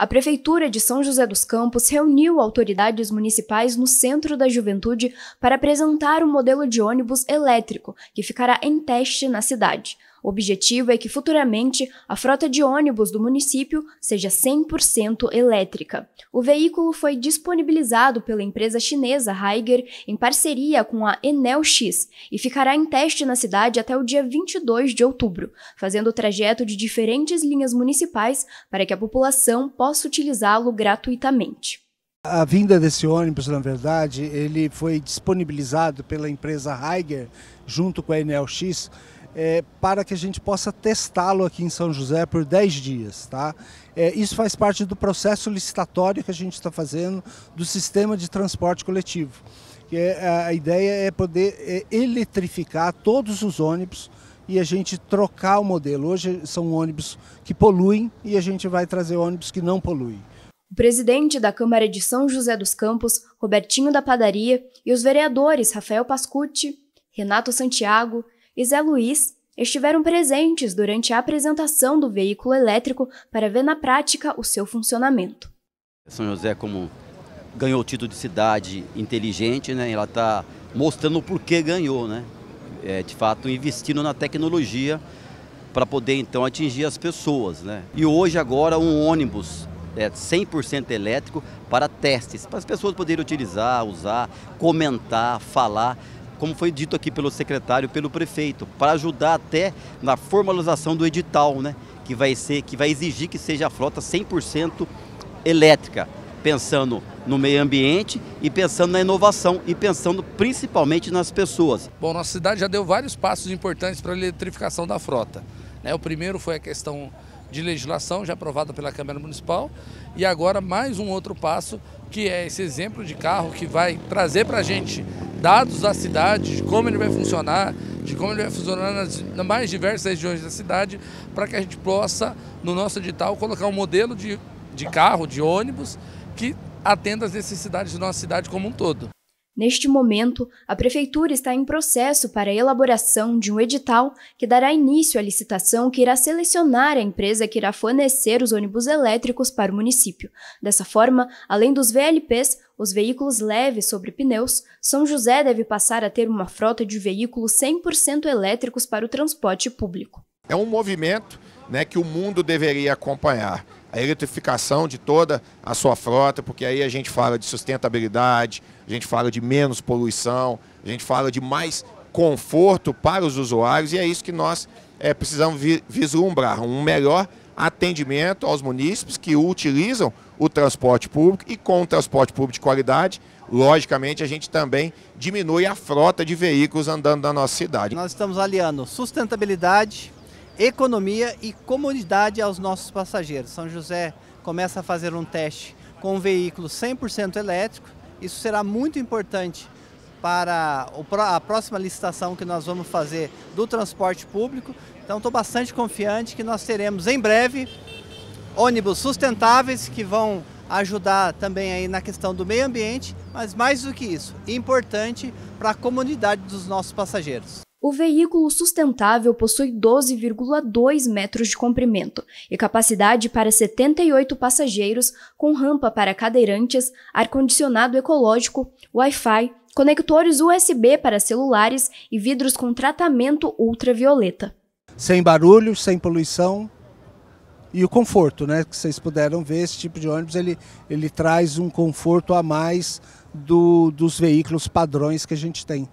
a Prefeitura de São José dos Campos reuniu autoridades municipais no Centro da Juventude para apresentar o um modelo de ônibus elétrico, que ficará em teste na cidade. O objetivo é que futuramente a frota de ônibus do município seja 100% elétrica. O veículo foi disponibilizado pela empresa chinesa Haiger em parceria com a Enel X e ficará em teste na cidade até o dia 22 de outubro, fazendo o trajeto de diferentes linhas municipais para que a população possa utilizá-lo gratuitamente. A vinda desse ônibus, na verdade, ele foi disponibilizado pela empresa Haiger junto com a Enel X é, para que a gente possa testá-lo aqui em São José por 10 dias. Tá? É, isso faz parte do processo licitatório que a gente está fazendo do sistema de transporte coletivo. Que é, a ideia é poder é, eletrificar todos os ônibus e a gente trocar o modelo. Hoje são ônibus que poluem e a gente vai trazer ônibus que não poluem. O presidente da Câmara de São José dos Campos, Robertinho da Padaria, e os vereadores Rafael Pascucci, Renato Santiago, e Zé Luiz estiveram presentes durante a apresentação do veículo elétrico para ver na prática o seu funcionamento. São José, como ganhou o título de cidade inteligente, né? ela está mostrando o porquê ganhou, né? É, de fato, investindo na tecnologia para poder então atingir as pessoas. Né? E hoje, agora, um ônibus é, 100% elétrico para testes, para as pessoas poderem utilizar, usar, comentar, falar como foi dito aqui pelo secretário, pelo prefeito, para ajudar até na formalização do edital, né? Que vai, ser, que vai exigir que seja a frota 100% elétrica, pensando no meio ambiente e pensando na inovação e pensando principalmente nas pessoas. Bom, nossa cidade já deu vários passos importantes para a eletrificação da frota. Né? O primeiro foi a questão de legislação já aprovada pela Câmara Municipal e agora mais um outro passo que é esse exemplo de carro que vai trazer para a gente dados da cidade, de como ele vai funcionar, de como ele vai funcionar nas mais diversas regiões da cidade, para que a gente possa, no nosso edital, colocar um modelo de, de carro, de ônibus, que atenda às necessidades da nossa cidade como um todo. Neste momento, a Prefeitura está em processo para a elaboração de um edital que dará início à licitação que irá selecionar a empresa que irá fornecer os ônibus elétricos para o município. Dessa forma, além dos VLPs, os veículos leves sobre pneus, São José deve passar a ter uma frota de veículos 100% elétricos para o transporte público. É um movimento né, que o mundo deveria acompanhar. A eletrificação de toda a sua frota, porque aí a gente fala de sustentabilidade, a gente fala de menos poluição, a gente fala de mais conforto para os usuários e é isso que nós é, precisamos vi vislumbrar um melhor atendimento aos munícipes que utilizam o transporte público e com o transporte público de qualidade, logicamente a gente também diminui a frota de veículos andando na nossa cidade. Nós estamos aliando sustentabilidade, economia e comodidade aos nossos passageiros. São José começa a fazer um teste com um veículo 100% elétrico. Isso será muito importante para a próxima licitação que nós vamos fazer do transporte público. Então estou bastante confiante que nós teremos em breve ônibus sustentáveis que vão ajudar também aí na questão do meio ambiente, mas mais do que isso, importante para a comunidade dos nossos passageiros. O veículo sustentável possui 12,2 metros de comprimento e capacidade para 78 passageiros, com rampa para cadeirantes, ar-condicionado ecológico, Wi-Fi, conectores USB para celulares e vidros com tratamento ultravioleta. Sem barulho, sem poluição e o conforto, né? Que vocês puderam ver, esse tipo de ônibus ele, ele traz um conforto a mais do, dos veículos padrões que a gente tem.